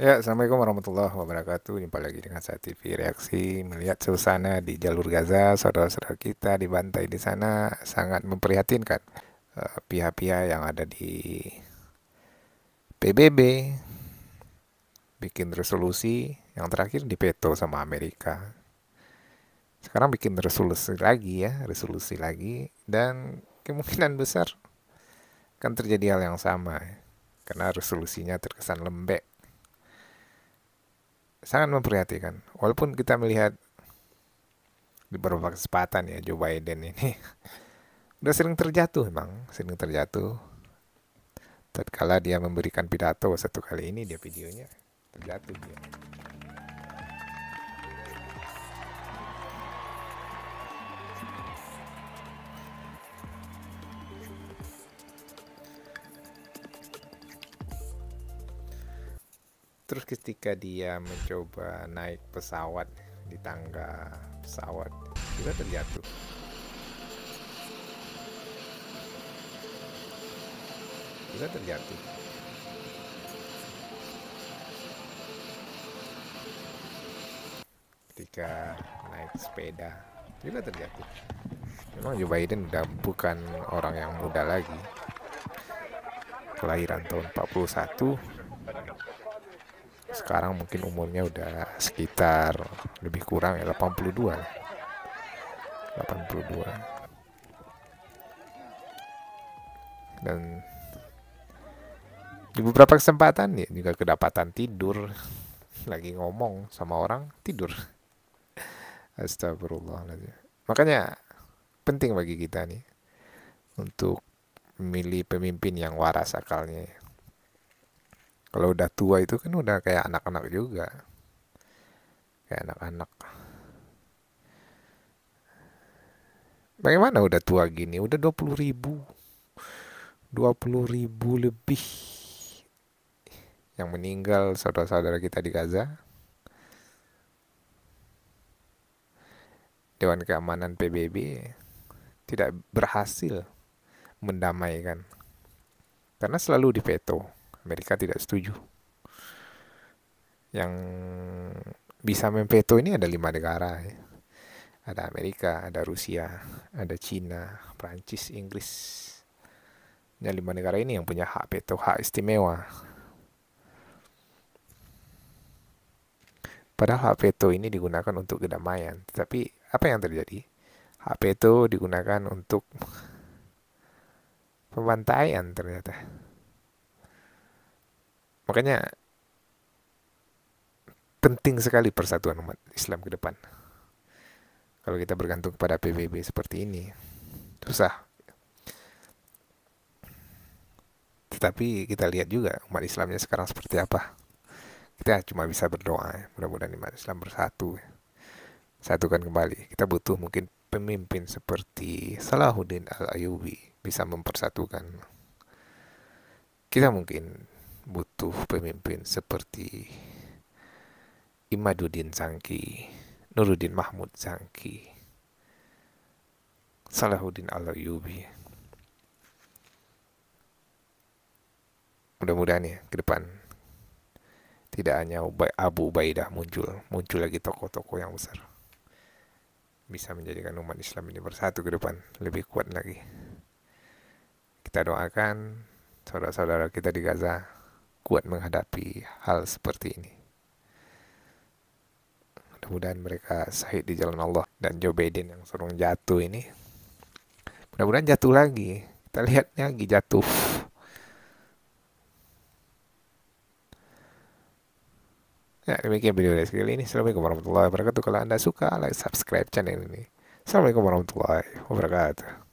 Ya, Assalamualaikum warahmatullahi wabarakatuh Jumpa lagi dengan saya TV Reaksi Melihat suasana di jalur Gaza Saudara-saudara kita dibantai di sana Sangat memprihatinkan eh, Pihak-pihak uh, yang ada di PBB bikin resolusi, yang terakhir di veto sama Amerika. Sekarang bikin resolusi lagi ya, resolusi lagi, dan kemungkinan besar akan terjadi hal yang sama, ya, karena resolusinya terkesan lembek. Sangat memprihatinkan, walaupun kita melihat di beberapa kesempatan ya Joe Biden ini udah sering terjatuh emang, sering terjatuh tatkala dia memberikan pidato satu kali ini dia videonya terjatuh dia. Terus ketika dia mencoba naik pesawat di tangga pesawat, juga terjatuh. Juga terjatuh. ketika naik sepeda juga terjadi. Memang Joe Biden udah bukan orang yang muda lagi. Kelahiran tahun 41. Sekarang mungkin umurnya udah sekitar lebih kurang ya 82 82. Dan di beberapa kesempatan ya juga kedapatan tidur lagi ngomong sama orang tidur Astagfirullahaladzim. Makanya penting bagi kita nih untuk memilih pemimpin yang waras akalnya. Ya. Kalau udah tua itu kan udah kayak anak-anak juga. Kayak anak-anak. Bagaimana udah tua gini? Udah 20 ribu. 20 ribu lebih yang meninggal saudara-saudara kita di Gaza. Dewan Keamanan PBB tidak berhasil mendamaikan karena selalu dipeto Amerika tidak setuju yang bisa mempeto ini ada lima negara ya. ada Amerika ada Rusia ada Cina Prancis Inggris ya lima negara ini yang punya hak veto hak istimewa padahal hak veto ini digunakan untuk kedamaian tetapi apa yang terjadi? HP itu digunakan untuk pembantaian ternyata. Makanya penting sekali persatuan umat Islam ke depan. Kalau kita bergantung kepada PBB seperti ini, susah. Tetapi kita lihat juga umat Islamnya sekarang seperti apa. Kita cuma bisa berdoa, ya, mudah-mudahan umat Islam bersatu. Ya satukan kembali. Kita butuh mungkin pemimpin seperti Salahuddin Al-Ayubi bisa mempersatukan. Kita mungkin butuh pemimpin seperti Imaduddin Sangki, Nuruddin Mahmud Sangki, Salahuddin Al-Ayubi. Mudah-mudahan ya ke depan tidak hanya Abu Ubaidah muncul, muncul lagi tokoh-tokoh yang besar bisa menjadikan umat Islam ini bersatu ke depan lebih kuat lagi. Kita doakan saudara-saudara kita di Gaza kuat menghadapi hal seperti ini. Mudah-mudahan mereka sahid di jalan Allah dan Joe Biden yang sering jatuh ini. Mudah-mudahan jatuh lagi. Kita lihat lagi jatuh. Nah, demikian video dari sekali ini. Assalamualaikum warahmatullahi wabarakatuh. Kalau Anda suka, like, subscribe channel ini. Assalamualaikum warahmatullahi wabarakatuh.